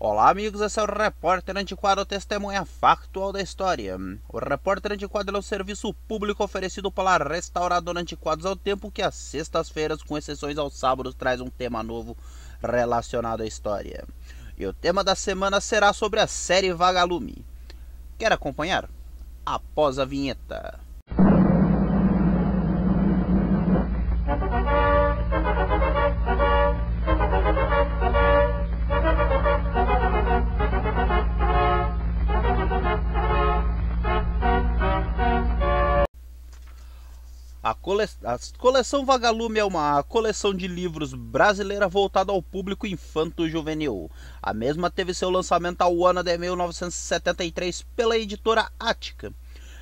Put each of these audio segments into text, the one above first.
Olá, amigos. Esse é o Repórter Antiquário, testemunha factual da história. O Repórter Antiquado é um serviço público oferecido pela Restauradora Antiquados ao tempo que às sextas-feiras, com exceções aos sábados, traz um tema novo relacionado à história. E o tema da semana será sobre a série Vagalume. Quer acompanhar? Após a vinheta. cole... a coleção Vagalume é uma coleção de livros brasileira voltada ao público infanto-juvenil. A mesma teve seu lançamento ao ano de 1973 pela editora Ática.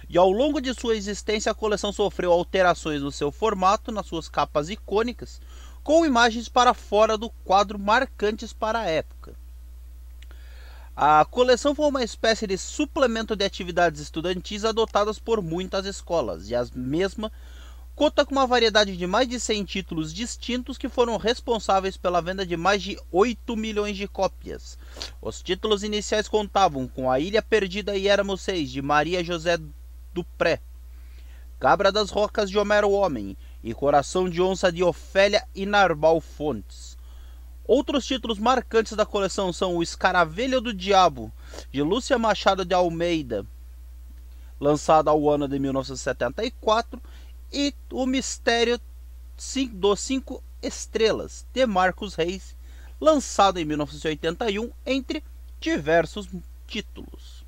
E ao longo de sua existência, a coleção sofreu alterações no seu formato, nas suas capas icônicas, com imagens para fora do quadro marcantes para a época. A coleção foi uma espécie de suplemento de atividades estudantis adotadas por muitas escolas, e as mesmas conta tá com uma variedade de mais de 100 títulos distintos que foram responsáveis pela venda de mais de 8 milhões de cópias. Os títulos iniciais contavam com A Ilha Perdida e Éramos Seis, de Maria José Dupré, Cabra das Rocas, de Homero Homem, e Coração de Onça, de Ofélia e Narbal Fontes. Outros títulos marcantes da coleção são O Escaravelho do Diabo, de Lúcia Machado de Almeida, lançado ao ano de 1974, e O Mistério dos Cinco Estrelas, de Marcos Reis, lançado em 1981, entre diversos títulos.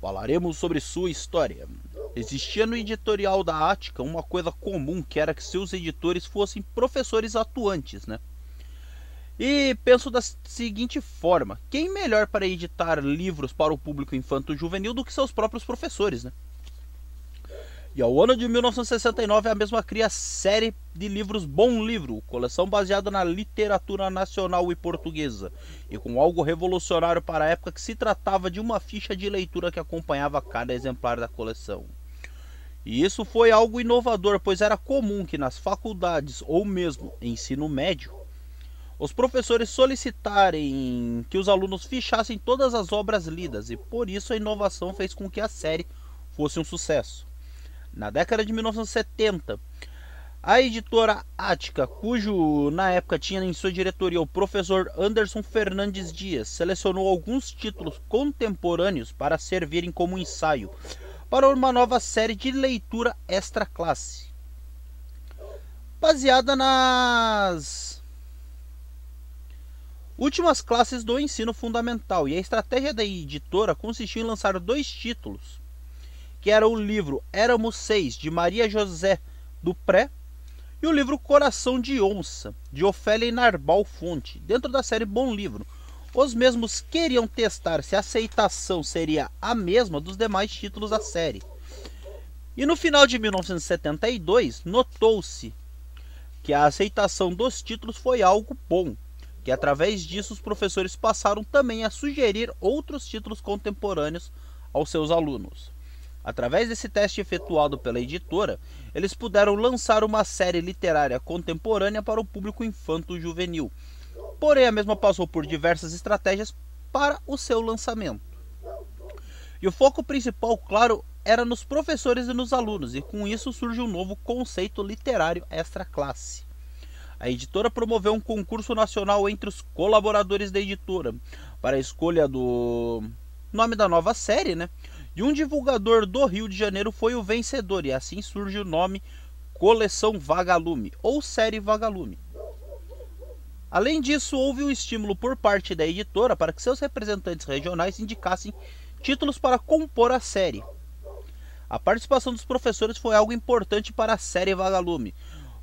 Falaremos sobre sua história. Existia no editorial da Ática uma coisa comum que era que seus editores fossem professores atuantes, né? E penso da seguinte forma: quem melhor para editar livros para o público infanto-juvenil do que seus próprios professores, né? E ao ano de 1969 é a mesma cria série de livros Bom Livro, coleção baseada na literatura nacional e portuguesa, e com algo revolucionário para a época que se tratava de uma ficha de leitura que acompanhava cada exemplar da coleção. E isso foi algo inovador, pois era comum que nas faculdades ou mesmo ensino médio os professores solicitarem que os alunos fichassem todas as obras lidas, e por isso a inovação fez com que a série fosse um sucesso na década de 1970. A editora Ática, cujo na época tinha em sua diretoria o professor Anderson Fernandes Dias, selecionou alguns títulos contemporâneos para servirem como ensaio para uma nova série de leitura extra classe. Baseada nas últimas classes do ensino fundamental, e a estratégia da editora consistiu em lançar dois títulos que era o livro Éramos Seis, de Maria José do Pré, e o livro Coração de Onça, de Ofélia Narbal Fonte, dentro da série Bom Livro. Os mesmos queriam testar se a aceitação seria a mesma dos demais títulos da série. E no final de 1972, notou-se que a aceitação dos títulos foi algo bom, que através disso os professores passaram também a sugerir outros títulos contemporâneos aos seus alunos. Através desse teste efetuado pela editora, eles puderam lançar uma série literária contemporânea para o público infanto-juvenil. Porém, a mesma passou por diversas estratégias para o seu lançamento. E o foco principal, claro, era nos professores e nos alunos, e com isso surge um novo conceito literário extra-classe. A editora promoveu um concurso nacional entre os colaboradores da editora para a escolha do nome da nova série, né? E um divulgador do Rio de Janeiro foi o vencedor, e assim surge o nome Coleção Vagalume ou Série Vagalume. Além disso, houve um estímulo por parte da editora para que seus representantes regionais indicassem títulos para compor a série. A participação dos professores foi algo importante para a série Vagalume,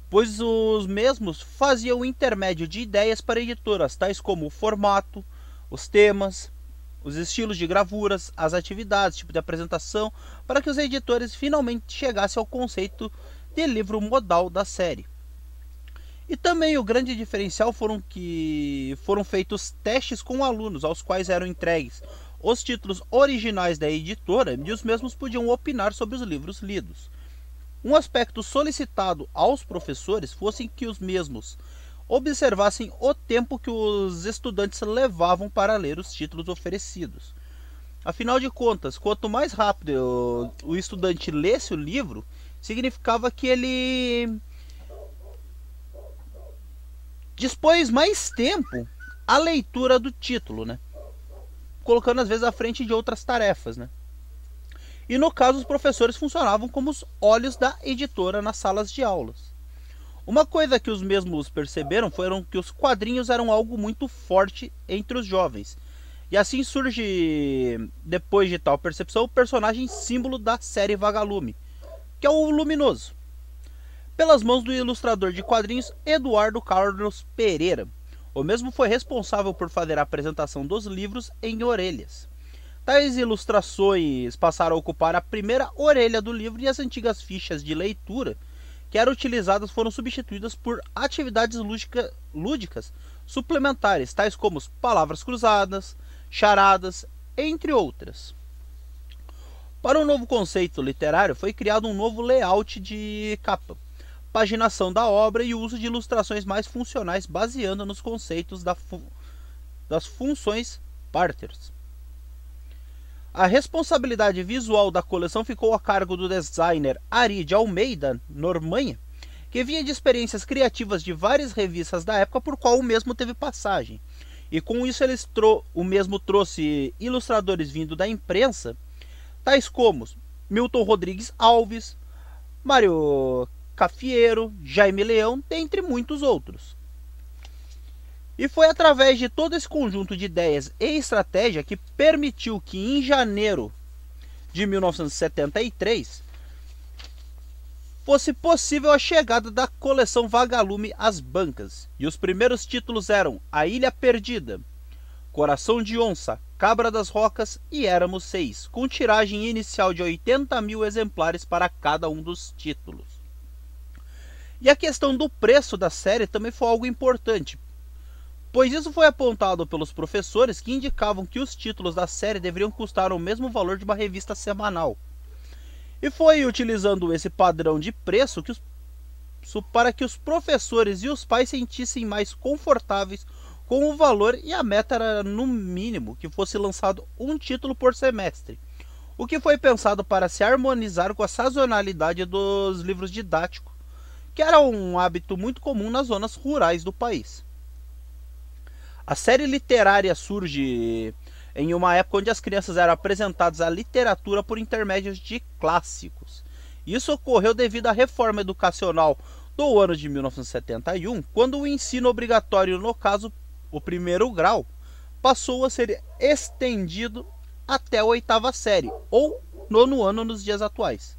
pois os mesmos faziam o intermédio de ideias para editoras, tais como o formato, os temas, os estilos de gravuras, as atividades, tipo de apresentação, para que os editores finalmente chegassem ao conceito de livro modal da série. E também o grande diferencial foram que foram feitos testes com alunos, aos quais eram entregues os títulos originais da editora e os mesmos podiam opinar sobre os livros lidos. Um aspecto solicitado aos professores fosse que os mesmos observassem o tempo que os estudantes levavam para ler os títulos oferecidos. Afinal de contas, quanto mais rápido o estudante lesse o livro, significava que ele dispôs mais tempo à leitura do título, né? Colocando às vezes à frente de outras tarefas, né? E no caso, os professores funcionavam como os olhos da editora nas salas de aulas. Uma coisa que os mesmos perceberam foram que os quadrinhos eram algo muito forte entre os jovens. E assim surge, depois de tal percepção, o personagem símbolo da série Vagalume, que é o Luminoso. Pelas mãos do ilustrador de quadrinhos Eduardo Carlos Pereira. O mesmo foi responsável por fazer a apresentação dos livros em orelhas. Tais ilustrações passaram a ocupar a primeira orelha do livro e as antigas fichas de leitura que eram utilizadas foram substituídas por atividades lúdica, lúdicas suplementares, tais como palavras cruzadas, charadas, entre outras. Para o um novo conceito literário foi criado um novo layout de capa, paginação da obra e o uso de ilustrações mais funcionais baseando nos conceitos da fu das funções parters. A responsabilidade visual da coleção ficou a cargo do designer Ari de Almeida Normanha, que vinha de experiências criativas de várias revistas da época por qual o mesmo teve passagem. E com isso ele o mesmo trouxe ilustradores vindo da imprensa, tais como Milton Rodrigues Alves, Mário Cafiero, Jaime Leão, dentre muitos outros. E foi através de todo esse conjunto de ideias e estratégia que permitiu que em janeiro de 1973 fosse possível a chegada da coleção Vagalume às bancas. E os primeiros títulos eram A Ilha Perdida, Coração de Onça, Cabra das Rocas e Éramos Seis, com tiragem inicial de 80 mil exemplares para cada um dos títulos. E a questão do preço da série também foi algo importante, pois isso foi apontado pelos professores que indicavam que os títulos da série deveriam custar o mesmo valor de uma revista semanal. E foi utilizando esse padrão de preço que os, para que os professores e os pais sentissem mais confortáveis com o valor e a meta era no mínimo que fosse lançado um título por semestre, o que foi pensado para se harmonizar com a sazonalidade dos livros didáticos, que era um hábito muito comum nas zonas rurais do país. A série literária surge em uma época onde as crianças eram apresentadas à literatura por intermédios de clássicos. Isso ocorreu devido à reforma educacional do ano de 1971, quando o ensino obrigatório, no caso o primeiro grau, passou a ser estendido até a oitava série, ou nono ano nos dias atuais.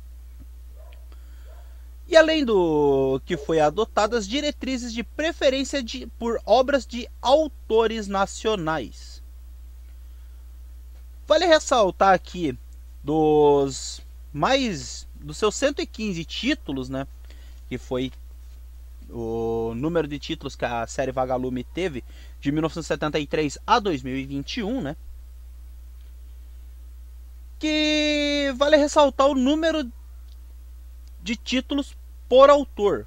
E além do que foi adotadas diretrizes de preferência de, por obras de autores nacionais. Vale ressaltar aqui dos mais dos seus 115 títulos, né, que foi o número de títulos que a série Vagalume teve de 1973 a 2021, né? Que vale ressaltar o número de títulos por autor.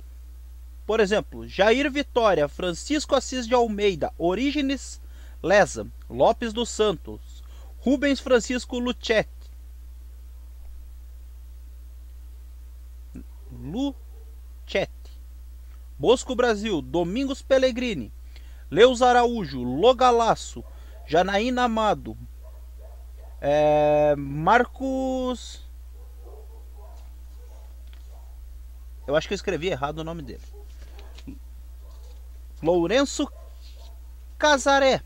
Por exemplo, Jair Vitória, Francisco Assis de Almeida, Orígenes Lesa, Lopes dos Santos, Rubens Francisco Lucchetti, Lucchetti, Bosco Brasil, Domingos Pellegrini, Leus Araújo, Logalaço, Janaína Amado, é, Marcos Eu acho que eu escrevi errado o nome dele. Lourenço Casaré.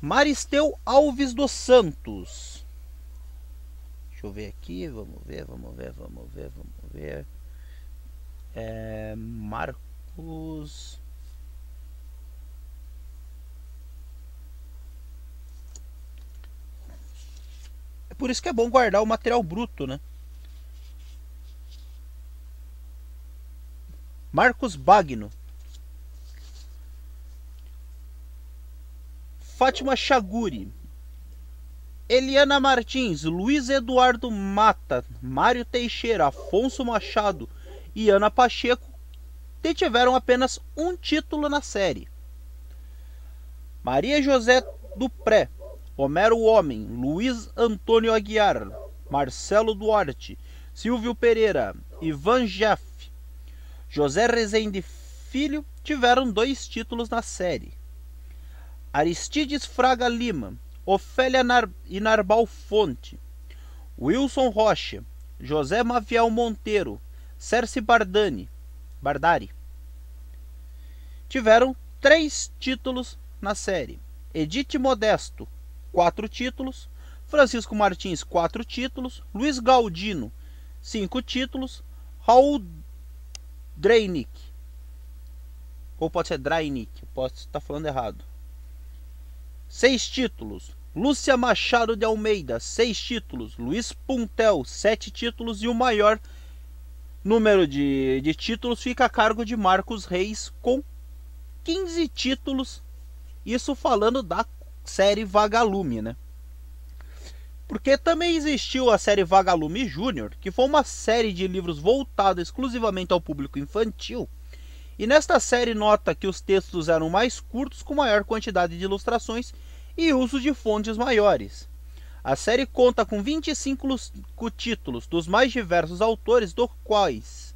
Maristeu Alves dos Santos. Deixa eu ver aqui, vamos ver, vamos ver, vamos ver, vamos ver. É, Marcos. É por isso que é bom guardar o material bruto, né? Marcos Bagno, Fátima Chaguri, Eliana Martins, Luiz Eduardo Mata, Mário Teixeira, Afonso Machado e Ana Pacheco detiveram apenas um título na série. Maria José Dupré, Homero Homem, Luiz Antônio Aguiar, Marcelo Duarte, Silvio Pereira, Ivan Jeff, José Rezende Filho tiveram dois títulos na série. Aristides Fraga Lima, Ofélia Nar Inarbal Fonte, Wilson Rocha, José Maviel Monteiro, Cerce Bardani, Bardari tiveram três títulos na série. Edith Modesto, quatro títulos. Francisco Martins, quatro títulos. Luiz Galdino, cinco títulos. Raul Drainick. Ou pode ser Drainick, posso estar falando errado. Seis títulos. Lúcia Machado de Almeida, seis títulos. Luiz Puntel, sete títulos. E o maior número de, de títulos fica a cargo de Marcos Reis, com 15 títulos. Isso falando da série Vagalume, né? Porque também existiu a série Vagalume Júnior, que foi uma série de livros voltada exclusivamente ao público infantil. E nesta série nota que os textos eram mais curtos com maior quantidade de ilustrações e uso de fontes maiores. A série conta com 25 títulos dos mais diversos autores, dos quais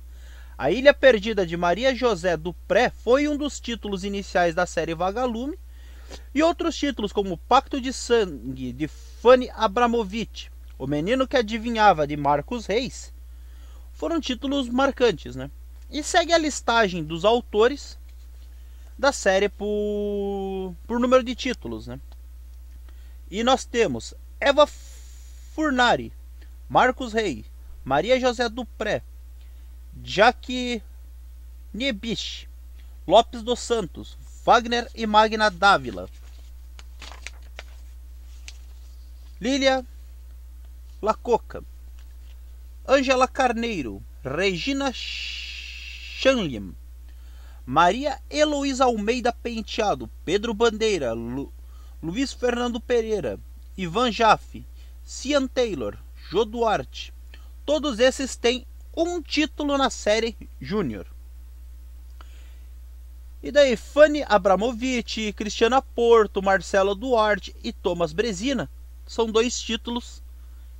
A Ilha Perdida de Maria José do Pré foi um dos títulos iniciais da série Vagalume, e outros títulos como Pacto de Sangue de Stefani Abramovic, O Menino que Adivinhava de Marcos Reis, foram títulos marcantes, né? E segue a listagem dos autores da série por, por número de títulos, né? E nós temos Eva Furnari, Marcos Rei, Maria José Dupré, Jack Niebich, Lopes dos Santos, Wagner e Magna Dávila. Lília Lacoca, Ângela Carneiro, Regina Chanlim, Maria Heloísa Almeida Penteado, Pedro Bandeira, Lu, Luiz Fernando Pereira, Ivan Jaffe, Cian Taylor, Jô Duarte. Todos esses têm um título na série Júnior. E daí, Fanny Abramovic, Cristiana Porto, Marcelo Duarte e Thomas Brezina são dois títulos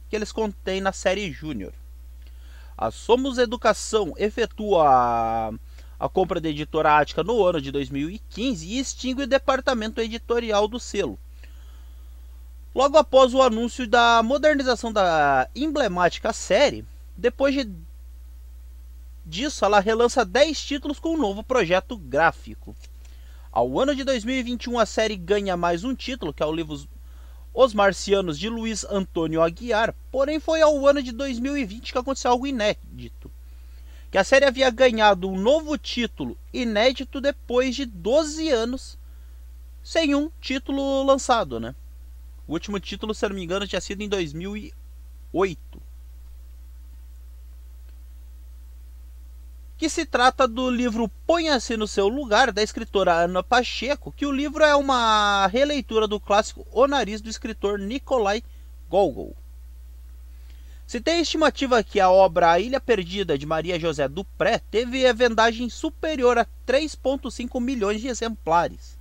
que eles contêm na série Júnior. A Somos Educação efetua a, compra da editora Ática no ano de 2015 e extingue o departamento editorial do selo. Logo após o anúncio da modernização da emblemática série, depois de disso, ela relança 10 títulos com um novo projeto gráfico. Ao ano de 2021, a série ganha mais um título, que é o livro, os Marcianos de Luiz Antônio Aguiar, porém foi ao ano de 2020 que aconteceu algo inédito. Que a série havia ganhado um novo título inédito depois de 12 anos sem um título lançado, né? O último título, se não me engano, tinha sido em 2008. que se trata do livro Ponha-se no seu lugar, da escritora Ana Pacheco, que o livro é uma releitura do clássico O Nariz do escritor Nikolai Gogol. Se tem a estimativa que a obra A Ilha Perdida de Maria José Dupré teve a vendagem superior a 3,5 milhões de exemplares.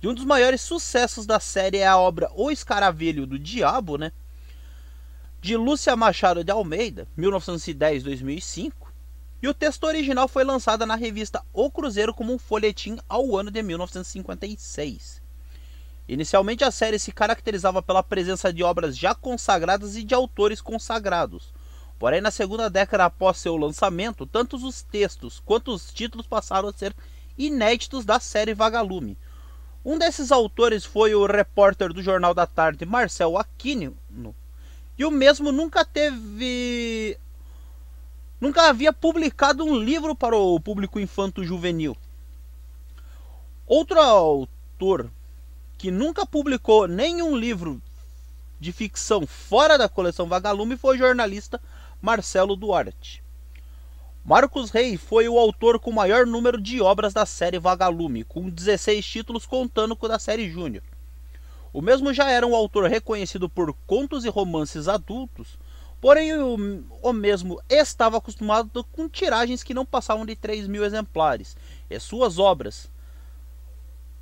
E um dos maiores sucessos da série é a obra O Escaravelho do Diabo, né? De Lúcia Machado de Almeida, 1910-2005, e o texto original foi lançada na revista O Cruzeiro como um folhetim ao ano de 1956. Inicialmente a série se caracterizava pela presença de obras já consagradas e de autores consagrados. Porém, na segunda década após seu lançamento, tanto os textos quanto os títulos passaram a ser inéditos da série Vagalume. Um desses autores foi o repórter do Jornal da Tarde, Marcel Aquino, e o mesmo nunca teve nunca havia publicado um livro para o público infanto-juvenil. Outro autor que nunca publicou nenhum livro de ficção fora da coleção Vagalume foi o jornalista Marcelo Duarte. Marcos Rey foi o autor com o maior número de obras da série Vagalume, com 16 títulos contando com a da série Júnior. O mesmo já era um autor reconhecido por contos e romances adultos, Porém, o, o mesmo estava acostumado com tiragens que não passavam de 3 mil exemplares. E suas obras,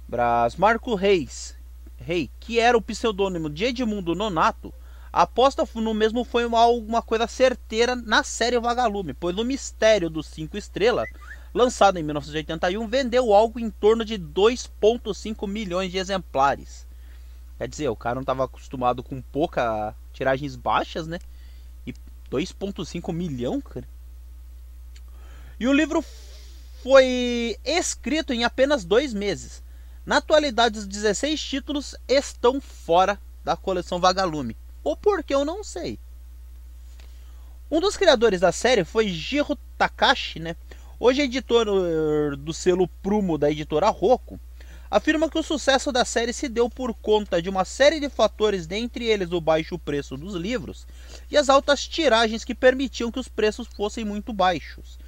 Bras Marco Reis, Rei, que era o pseudônimo de Edmundo Nonato, a aposta no mesmo foi uma, alguma coisa certeira na série Vagalume, pois o Mistério dos Cinco Estrelas, lançado em 1981, vendeu algo em torno de 2,5 milhões de exemplares. Quer dizer, o cara não estava acostumado com pouca tiragens baixas, né? 2,5 milhão, cara. E o livro foi escrito em apenas dois meses. Na atualidade, os 16 títulos estão fora da coleção Vagalume. O porquê eu não sei. Um dos criadores da série foi Jiro Takashi, né? Hoje editor eh, do selo Prumo da editora Roku afirma que o sucesso da série se deu por conta de uma série de fatores, dentre eles o baixo preço dos livros e as altas tiragens que permitiam que os preços fossem muito baixos,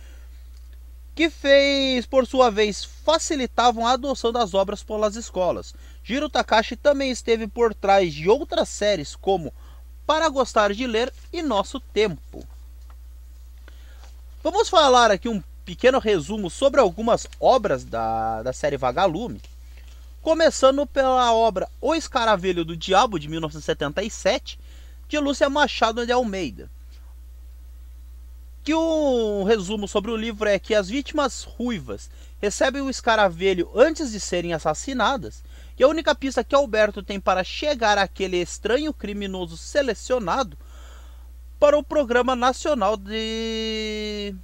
que fez, por sua vez, facilitavam a adoção das obras pelas escolas. Jiro Takashi também esteve por trás de outras séries como Para Gostar de Ler e Nosso Tempo. Vamos falar aqui um pequeno resumo sobre algumas obras da, da série Vagalume começando pela obra O Escaravelho do Diabo, de 1977, de Lúcia Machado de Almeida. Que um resumo sobre o livro é que as vítimas ruivas recebem o escaravelho antes de serem assassinadas, e a única pista que Alberto tem para chegar àquele estranho criminoso selecionado para o Programa Nacional de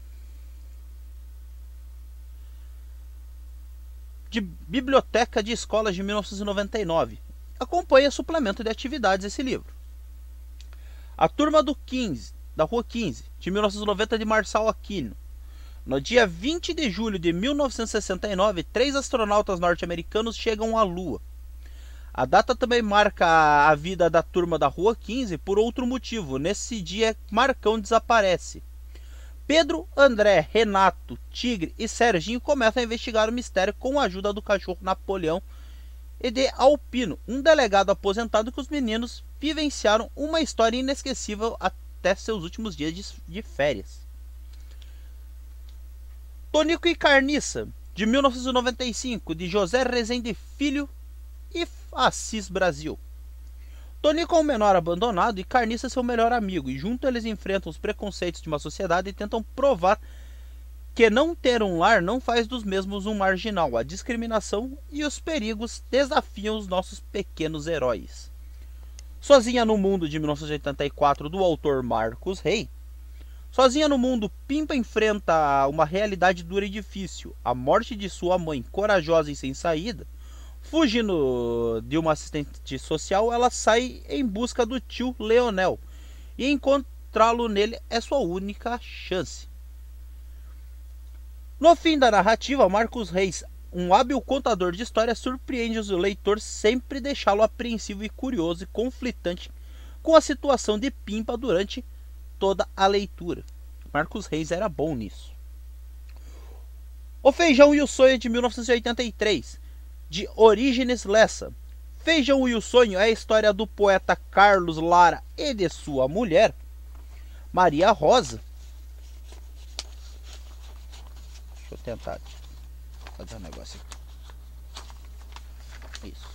de Biblioteca de Escolas de 1999. Acompanha suplemento de atividades esse livro. A Turma do 15, da Rua 15, de 1990, de Marçal Aquino. No dia 20 de julho de 1969, três astronautas norte-americanos chegam à Lua. A data também marca a vida da turma da Rua 15 por outro motivo. Nesse dia, Marcão desaparece. Pedro, André, Renato, Tigre e Serginho começam a investigar o mistério com a ajuda do cachorro Napoleão e de Alpino, um delegado aposentado que os meninos vivenciaram uma história inesquecível até seus últimos dias de, férias. Tonico e Carniça, de 1995, de José Rezende Filho e Assis Brasil. Tonico é o menor abandonado e Carniça é seu melhor amigo, e junto eles enfrentam os preconceitos de uma sociedade e tentam provar que não ter um lar não faz dos mesmos um marginal. A discriminação e os perigos desafiam os nossos pequenos heróis. Sozinha no Mundo de 1984, do autor Marcos Rey. Sozinha no Mundo, Pimpa enfrenta uma realidade dura e difícil: a morte de sua mãe, corajosa e sem saída Fugindo de uma assistente social, ela sai em busca do tio Leonel e encontrá-lo nele é sua única chance. No fim da narrativa, Marcos Reis, um hábil contador de histórias, surpreende o leitor sempre deixá-lo apreensivo e curioso e conflitante com a situação de Pimpa durante toda a leitura. Marcos Reis era bom nisso. O Feijão e o Sonho de 1983 de origens Lessa. Vejam e o Sonho é a história do poeta Carlos Lara e de sua mulher, Maria Rosa. Deixa eu tentar fazer um negócio aqui. Isso.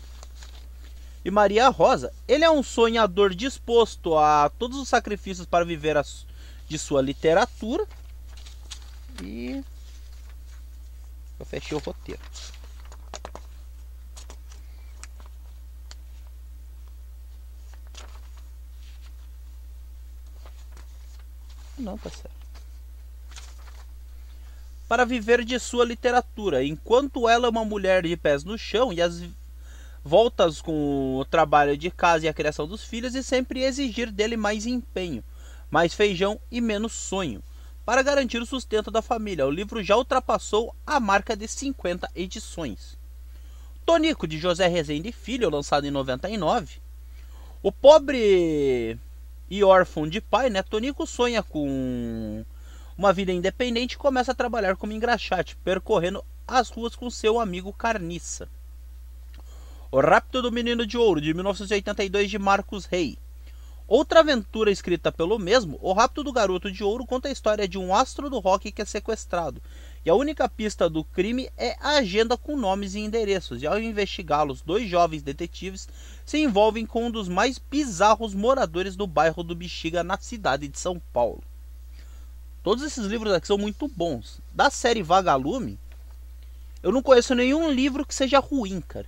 E Maria Rosa, ele é um sonhador disposto a todos os sacrifícios para viver as, de sua literatura. E eu fechei o roteiro. Não, tá certo. Para viver de sua literatura, enquanto ela é uma mulher de pés no chão e as voltas com o trabalho de casa e a criação dos filhos e sempre exigir dele mais empenho, mais feijão e menos sonho, para garantir o sustento da família. O livro já ultrapassou a marca de 50 edições. Tonico de José Rezende Filho, lançado em 99. O pobre e órfão de pai, né, Tonico sonha com uma vida independente e começa a trabalhar como engraxate, percorrendo as ruas com seu amigo Carniça. O Rápido do Menino de Ouro, de 1982, de Marcos Rey. Outra aventura escrita pelo mesmo, O Rápido do Garoto de Ouro conta a história de um astro do rock que é sequestrado e a única pista do crime é a agenda com nomes e endereços. E ao investigá-los, dois jovens detetives se envolvem com um dos mais bizarros moradores do bairro do Bexiga na cidade de São Paulo. Todos esses livros aqui são muito bons. Da série Vagalume, eu não conheço nenhum livro que seja ruim, cara.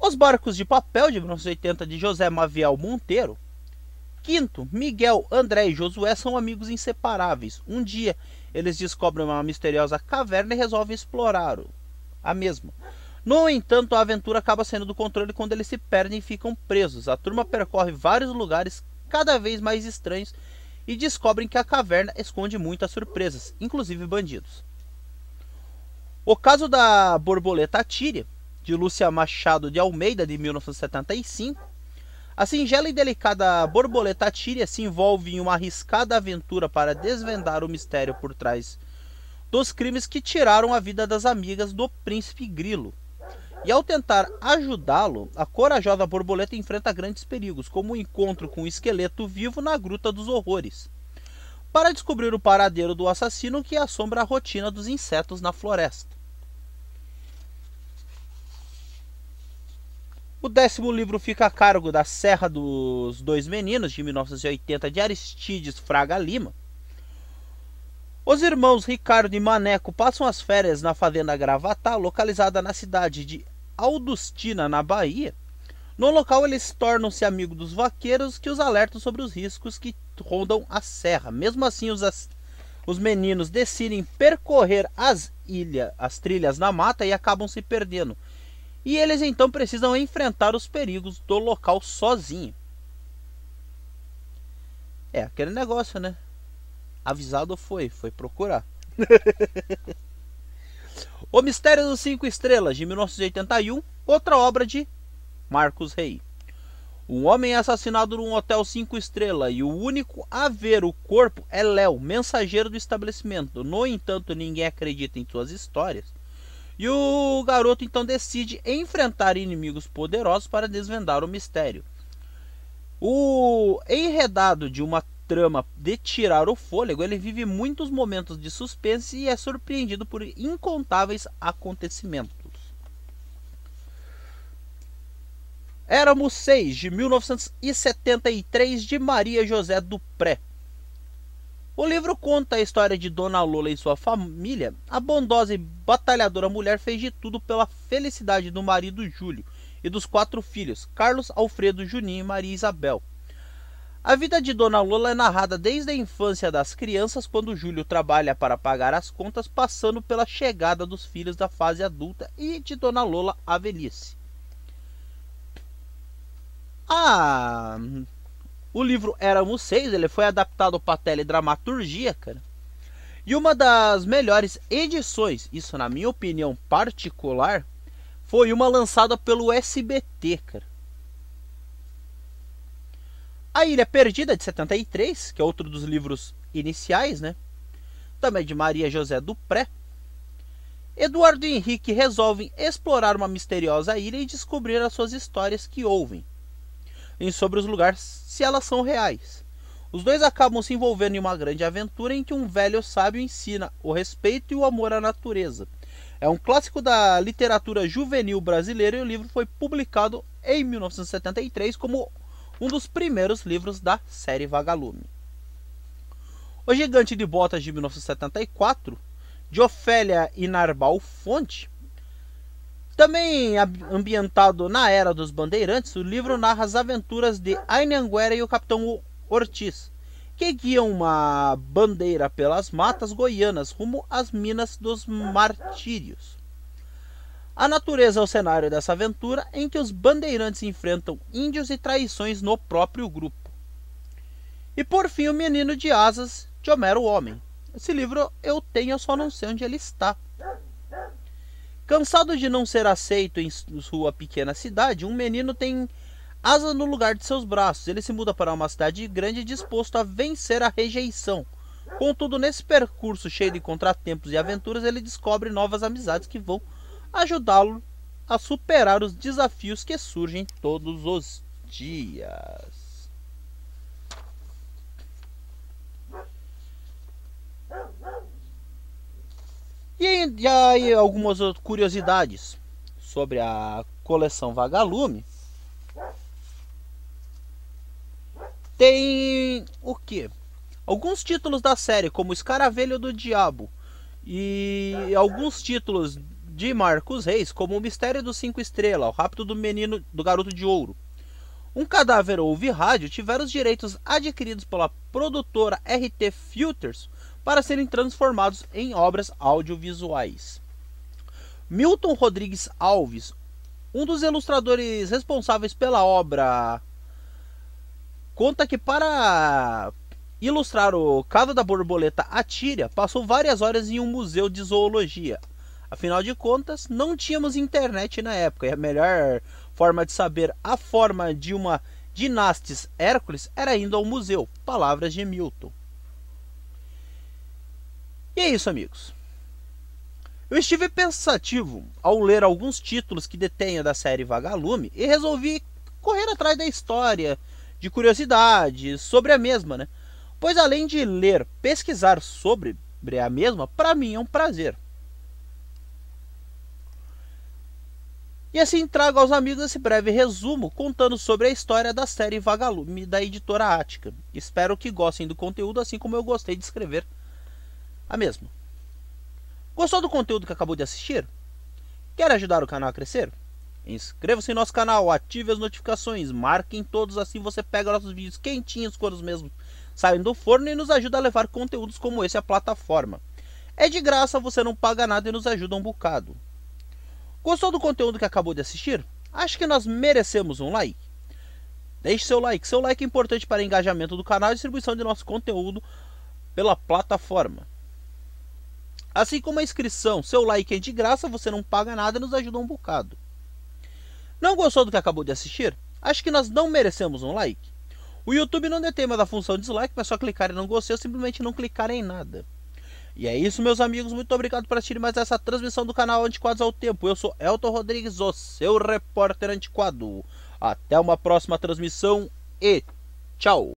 Os Barcos de Papel, de 1980, de José Maviel Monteiro, Quinto, Miguel, André e Josué são amigos inseparáveis. Um dia, eles descobrem uma misteriosa caverna e resolvem explorar a mesma. No entanto, a aventura acaba sendo do controle quando eles se perdem e ficam presos. A turma percorre vários lugares cada vez mais estranhos e descobrem que a caverna esconde muitas surpresas, inclusive bandidos. O caso da borboleta Tíria, de Lúcia Machado de Almeida, de 1975, a singela e delicada borboleta Tíria se envolve em uma arriscada aventura para desvendar o mistério por trás dos crimes que tiraram a vida das amigas do príncipe Grilo. E ao tentar ajudá-lo, a corajosa borboleta enfrenta grandes perigos, como o um encontro com um esqueleto vivo na Gruta dos Horrores, para descobrir o paradeiro do assassino que assombra a rotina dos insetos na floresta. O décimo livro fica a cargo da Serra dos Dois Meninos, de 1980, de Aristides Fraga Lima. Os irmãos Ricardo e Maneco passam as férias na fazenda Gravatá, localizada na cidade de Aldustina, na Bahia. No local, eles tornam-se amigos dos vaqueiros que os alertam sobre os riscos que rondam a serra. Mesmo assim, os, as... os meninos decidem percorrer as as trilhas na mata e acabam se perdendo, e eles então precisam enfrentar os perigos do local sozinho. É aquele negócio, né? Avisado foi, foi procurar. o Mistério dos Cinco Estrelas, de 1981, outra obra de Marcos Rey. Um homem é assassinado num hotel cinco estrelas e o único a ver o corpo é Léo, mensageiro do estabelecimento. No entanto, ninguém acredita em suas histórias e o garoto então decide enfrentar inimigos poderosos para desvendar o mistério. O enredado de uma trama de tirar o fôlego, ele vive muitos momentos de suspense e é surpreendido por incontáveis acontecimentos. Éramos 6 de 1973 de Maria José do o livro conta a história de Dona Lola e sua família. A bondosa e batalhadora mulher fez de tudo pela felicidade do marido Júlio e dos quatro filhos, Carlos, Alfredo, Juninho e Maria Isabel. A vida de Dona Lola é narrada desde a infância das crianças, quando Júlio trabalha para pagar as contas, passando pela chegada dos filhos da fase adulta e de Dona Lola à velhice. Ah, o livro Éramos Seis, ele foi adaptado para teledramaturgia, cara. E uma das melhores edições, isso na minha opinião particular, foi uma lançada pelo SBT, cara. A Ilha Perdida, de 73, que é outro dos livros iniciais, né? Também de Maria José Dupré. Eduardo e Henrique resolvem explorar uma misteriosa ilha e descobrir as suas histórias que ouvem em sobre os lugares se elas são reais. Os dois acabam se envolvendo em uma grande aventura em que um velho sábio ensina o respeito e o amor à natureza. É um clássico da literatura juvenil brasileira e o livro foi publicado em 1973 como um dos primeiros livros da série Vagalume. O Gigante de Botas de 1974, de Ofélia Inarbal Fonte, também ambientado na Era dos Bandeirantes, o livro narra as aventuras de Ainhanguera e o Capitão Ortiz, que guiam uma bandeira pelas matas goianas rumo às Minas dos Martírios. A natureza é o cenário dessa aventura em que os bandeirantes enfrentam índios e traições no próprio grupo. E por fim, O Menino de Asas, de Homero Homem. Esse livro eu tenho, eu só não sei onde ele está. Cansado de não ser aceito em sua pequena cidade, um menino tem asa no lugar de seus braços. Ele se muda para uma cidade grande disposto a vencer a rejeição. Contudo, nesse percurso cheio de contratempos e aventuras, ele descobre novas amizades que vão ajudá-lo a superar os desafios que surgem todos os dias. E, e aí algumas curiosidades sobre a coleção Vagalume. Tem o que? Alguns títulos da série, como Escaravelho do Diabo, e alguns títulos de Marcos Reis, como O Mistério dos Cinco Estrelas, O Rápido do Menino do Garoto de Ouro. Um Cadáver Ouve Rádio tiveram os direitos adquiridos pela produtora RT Filters para serem transformados em obras audiovisuais. Milton Rodrigues Alves, um dos ilustradores responsáveis pela obra, conta que para ilustrar o caso da borboleta Atíria, passou várias horas em um museu de zoologia. Afinal de contas, não tínhamos internet na época, e a melhor forma de saber a forma de uma Dinastes Hércules era indo ao museu. Palavras de Milton. E é isso, amigos. Eu estive pensativo ao ler alguns títulos que detenho da série Vagalume e resolvi correr atrás da história, de curiosidades sobre a mesma, né? Pois além de ler, pesquisar sobre a mesma, para mim é um prazer. E assim trago aos amigos esse breve resumo contando sobre a história da série Vagalume da editora Ática. Espero que gostem do conteúdo assim como eu gostei de escrever a mesma. Gostou do conteúdo que acabou de assistir? Quer ajudar o canal a crescer? Inscreva-se em nosso canal, ative as notificações, marquem todos assim você pega nossos vídeos quentinhos quando os mesmos saem do forno e nos ajuda a levar conteúdos como esse à plataforma. É de graça, você não paga nada e nos ajuda um bocado. Gostou do conteúdo que acabou de assistir? Acho que nós merecemos um like. Deixe seu like, seu like é importante para engajamento do canal e distribuição de nosso conteúdo pela plataforma. Assim como a inscrição, seu like é de graça, você não paga nada, e nos ajuda um bocado. Não gostou do que acabou de assistir? Acho que nós não merecemos um like. O YouTube não detém mais a função dislike, mas só clicar em não gostei ou simplesmente não clicar em nada. E é isso, meus amigos. Muito obrigado por assistir mais essa transmissão do canal Antiquados ao Tempo. Eu sou Elton Rodrigues, o seu repórter antiquado. Até uma próxima transmissão e tchau!